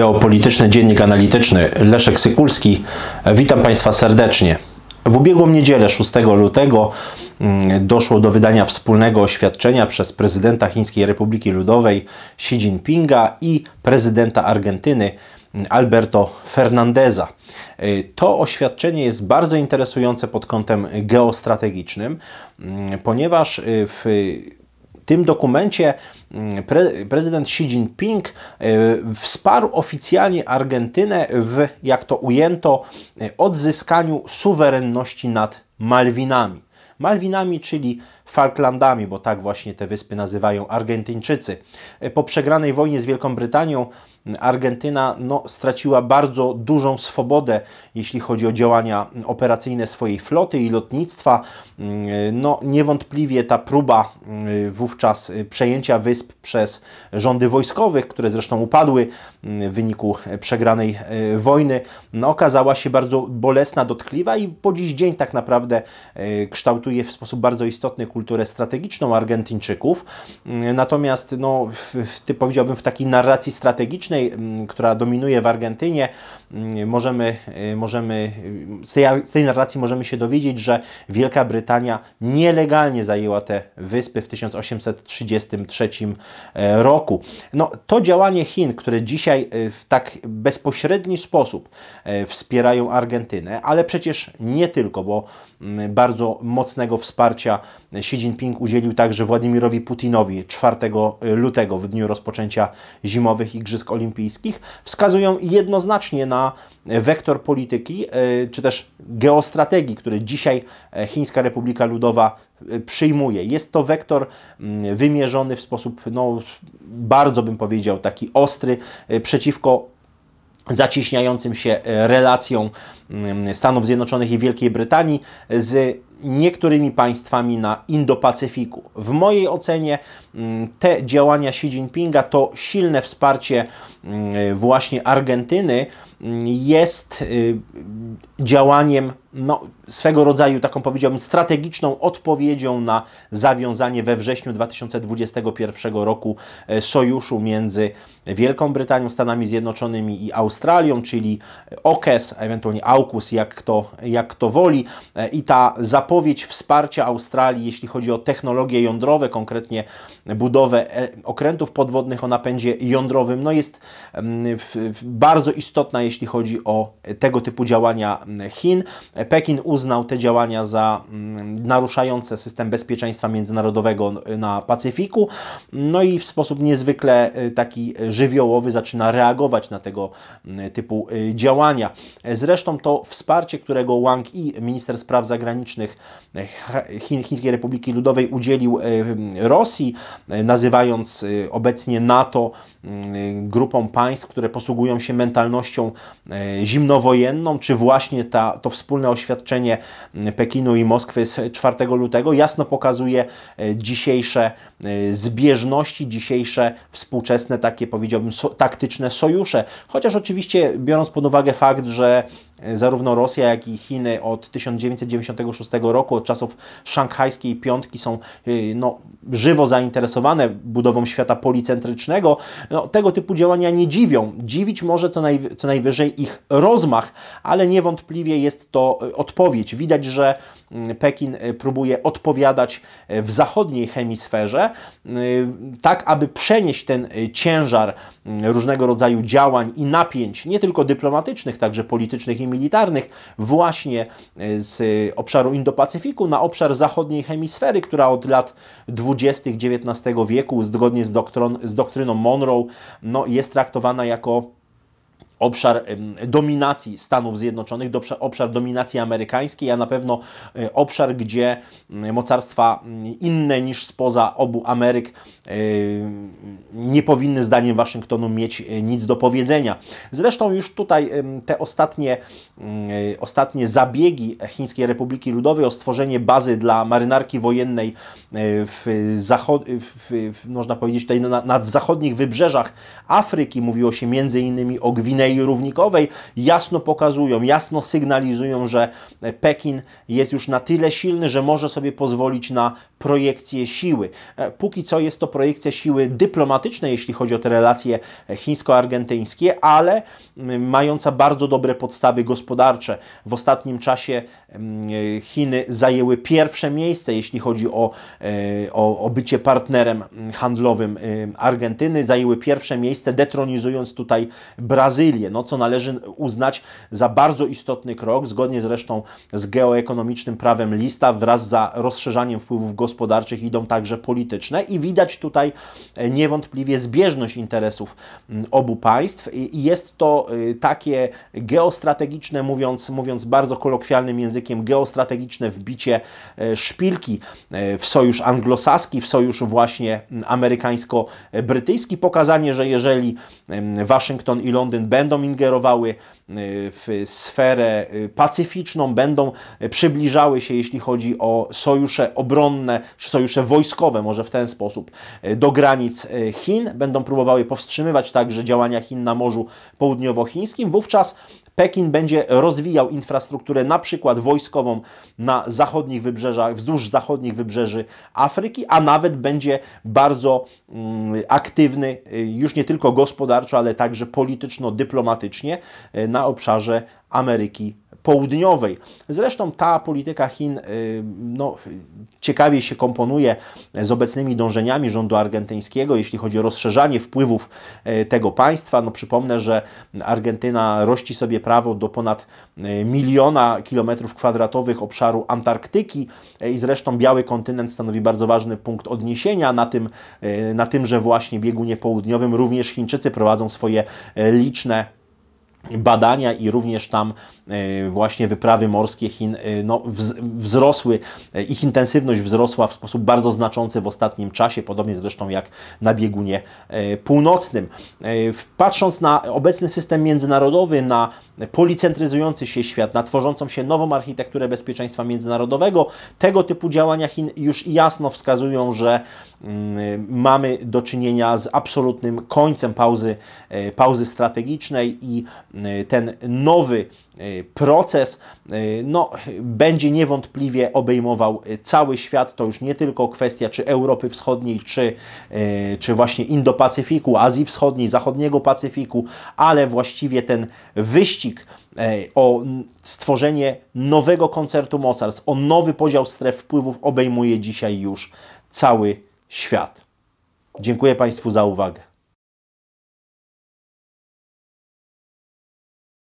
geopolityczny dziennik analityczny Leszek Sykulski. Witam Państwa serdecznie. W ubiegłą niedzielę 6 lutego mm, doszło do wydania wspólnego oświadczenia przez prezydenta Chińskiej Republiki Ludowej Xi Jinpinga i prezydenta Argentyny mm, Alberto Fernandeza. Y, to oświadczenie jest bardzo interesujące pod kątem geostrategicznym, mm, ponieważ y, w tym dokumencie mm, pre, prezydent Xi Jinping e, wsparł oficjalnie Argentynę w, jak to ujęto, e, odzyskaniu suwerenności nad Malwinami. Malwinami, czyli Falklandami, bo tak właśnie te wyspy nazywają Argentyńczycy. Po przegranej wojnie z Wielką Brytanią Argentyna no, straciła bardzo dużą swobodę, jeśli chodzi o działania operacyjne swojej floty i lotnictwa. Mm, no, niewątpliwie ta próba mm, wówczas przejęcia wysp przez rządy wojskowych, które zresztą upadły mm, w wyniku przegranej e, wojny, no, okazała się bardzo bolesna, dotkliwa i po dziś dzień tak naprawdę e, kształtuje w sposób bardzo istotny kulturę kulturę strategiczną Argentyńczyków. Mm, natomiast no, w, ty, powiedziałbym w takiej narracji strategicznej, mm, która dominuje w Argentynie, mm, możemy, y, możemy y, z, tej, z tej narracji możemy się dowiedzieć, że Wielka Brytania nielegalnie zajęła te wyspy w 1833 e, roku. No, to działanie Chin, które dzisiaj y, w tak bezpośredni sposób e, wspierają Argentynę, ale przecież nie tylko, bo bardzo mocnego wsparcia Xi Jinping udzielił także Władimirowi Putinowi 4 e, lutego w dniu rozpoczęcia zimowych Igrzysk Olimpijskich, wskazują jednoznacznie na wektor polityki e, czy też geostrategii, który dzisiaj e, Chińska Republika Ludowa przyjmuje. Jest to wektor wymierzony w sposób, no, bardzo bym powiedział, taki ostry przeciwko zacieśniającym się e, relacją mm, Stanów Zjednoczonych i Wielkiej Brytanii z niektórymi państwami na Indo-Pacyfiku. W mojej ocenie mm, te działania Xi Jinpinga, to silne wsparcie mm, właśnie Argentyny jest y, działaniem no, swego rodzaju taką powiedziałbym strategiczną odpowiedzią na zawiązanie we wrześniu 2021 roku e, sojuszu między Wielką Brytanią, Stanami Zjednoczonymi i Australią, czyli OKES, ewentualnie AUKUS, jak kto, jak kto woli. E, I ta zapowiedź wsparcia Australii, jeśli chodzi o technologie jądrowe, konkretnie budowę e, okrętów podwodnych o napędzie jądrowym, no jest mm, bardzo istotna, jeśli chodzi o tego typu działania mm, Chin. E, Pekin uznał te działania za mm, naruszające system bezpieczeństwa międzynarodowego na Pacyfiku, no i w sposób niezwykle e, taki żywiołowy zaczyna reagować na tego mm, typu e, działania. Zresztą to wsparcie, którego Wang Yi, minister spraw zagranicznych Chin, Chińskiej Republiki Ludowej udzielił Rosji, nazywając obecnie NATO mm, grupą państw, które posługują się mentalnością zimnowojenną, czy właśnie ta, to wspólne Kolejne oświadczenie Pekinu i Moskwy z 4 lutego jasno pokazuje e, dzisiejsze e, zbieżności, dzisiejsze współczesne takie powiedziałbym so, taktyczne sojusze. Chociaż oczywiście biorąc pod uwagę fakt, że Zarówno Rosja, jak i Chiny od 1996 roku, od czasów szanghajskiej piątki są y, no, żywo zainteresowane budową świata policentrycznego. No, tego typu działania nie dziwią. Dziwić może co, co najwyżej ich rozmach, ale niewątpliwie jest to y, odpowiedź. Widać, że Pekin e, próbuje odpowiadać e, w zachodniej hemisferze, e, tak aby przenieść ten ciężar różnego rodzaju działań i napięć, nie tylko dyplomatycznych, także politycznych i militarnych, właśnie z obszaru Indo-Pacyfiku na obszar zachodniej hemisfery, która od lat 20. XIX wieku, zgodnie z, doktron, z doktryną Monroe, no, jest traktowana jako obszar dominacji Stanów Zjednoczonych, obszar dominacji amerykańskiej, a na pewno e, obszar, gdzie mm, mocarstwa mm, inne niż spoza obu Ameryk e, nie powinny zdaniem Waszyngtonu mieć e, nic do powiedzenia. Zresztą już tutaj te ostatnie, mm, ostatnie zabiegi Chińskiej Republiki Ludowej o stworzenie bazy dla marynarki wojennej w, zachod- w, w można powiedzieć tutaj na, na, w zachodnich wybrzeżach Afryki mówiło się między innymi o Gwinei Korei Równikowej jasno pokazują, jasno sygnalizują, że Pekin jest już na tyle silny, że może sobie pozwolić na projekcję siły. E, póki co jest to projekcja siły dyplomatycznej, jeśli chodzi o te relacje e, chińsko-argentyńskie, ale mm, mająca bardzo dobre podstawy gospodarcze. W ostatnim czasie mm, e, Chiny zajęły pierwsze miejsce, jeśli chodzi o, o, o bycie partnerem mm, handlowym Argentyny. Zajęły pierwsze miejsce, detronizując tutaj Brazylię, no co należy uznać za bardzo istotny krok, zgodnie zresztą z geoekonomicznym prawem Lista, wraz za rozszerzaniem wpływów gospodarczych gospodarczych idą także polityczne i widać tutaj e, niewątpliwie zbieżność interesów obu państw i jest to e, takie geostrategiczne, mówiąc, mówiąc bardzo kolokwialnym językiem, geostrategiczne wbicie e, szpilki w sojusz anglosaski, w sojusz właśnie amerykańsko-brytyjski, pokazanie, że jeżeli Waszyngton i Londyn będą ingerowały w sferę pacyficzną, będą przybliżały się, jeśli chodzi o sojusze obronne, sojusze, sojusze wojskowe, może w ten sposób, e, do granic e, Chin. Będą próbowały powstrzymywać także działania Chin na Morzu Południowochińskim. Wówczas Pekin będzie rozwijał infrastrukturę na przykład wojskową na zachodnich wybrzeżach, wzdłuż zachodnich wybrzeży Afryki, a nawet będzie bardzo mm, aktywny e, już nie tylko gospodarczo, ale także polityczno-dyplomatycznie na obszarze Ameryki Południowej. Zresztą ta polityka Chin y, no, ciekawie się komponuje z obecnymi dążeniami rządu argentyńskiego, jeśli chodzi o rozszerzanie wpływów y, tego państwa. No, przypomnę, że Argentyna rości sobie prawo do ponad y, miliona kilometrów kwadratowych obszaru Antarktyki i zresztą Biały Kontynent stanowi bardzo ważny punkt odniesienia na tym, na tymże właśnie biegunie południowym. Również Chińczycy prowadzą swoje liczne badania i również tam e, właśnie wyprawy morskie Chin e, no, wzrosły, e, ich intensywność wzrosła w sposób bardzo znaczący w ostatnim czasie, podobnie zresztą jak na biegunie północnym. Patrząc na obecny system międzynarodowy, na policentryzujący się świat, na tworzącą się nową architekturę bezpieczeństwa międzynarodowego, tego typu działania Chin już jasno wskazują, że mm, mamy do czynienia z absolutnym końcem pauzy, pauzy strategicznej i Y, ten nowy y, proces y, no, będzie niewątpliwie obejmował cały świat. To już nie tylko kwestia czy Europy Wschodniej, czy, czy właśnie Indo-Pacyfiku, Azji Wschodniej, Zachodniego Pacyfiku, ale właściwie ten wyścig o stworzenie nowego koncertu mocarstw, o nowy podział stref wpływów obejmuje dzisiaj już cały świat. Dziękuję Państwu za uwagę.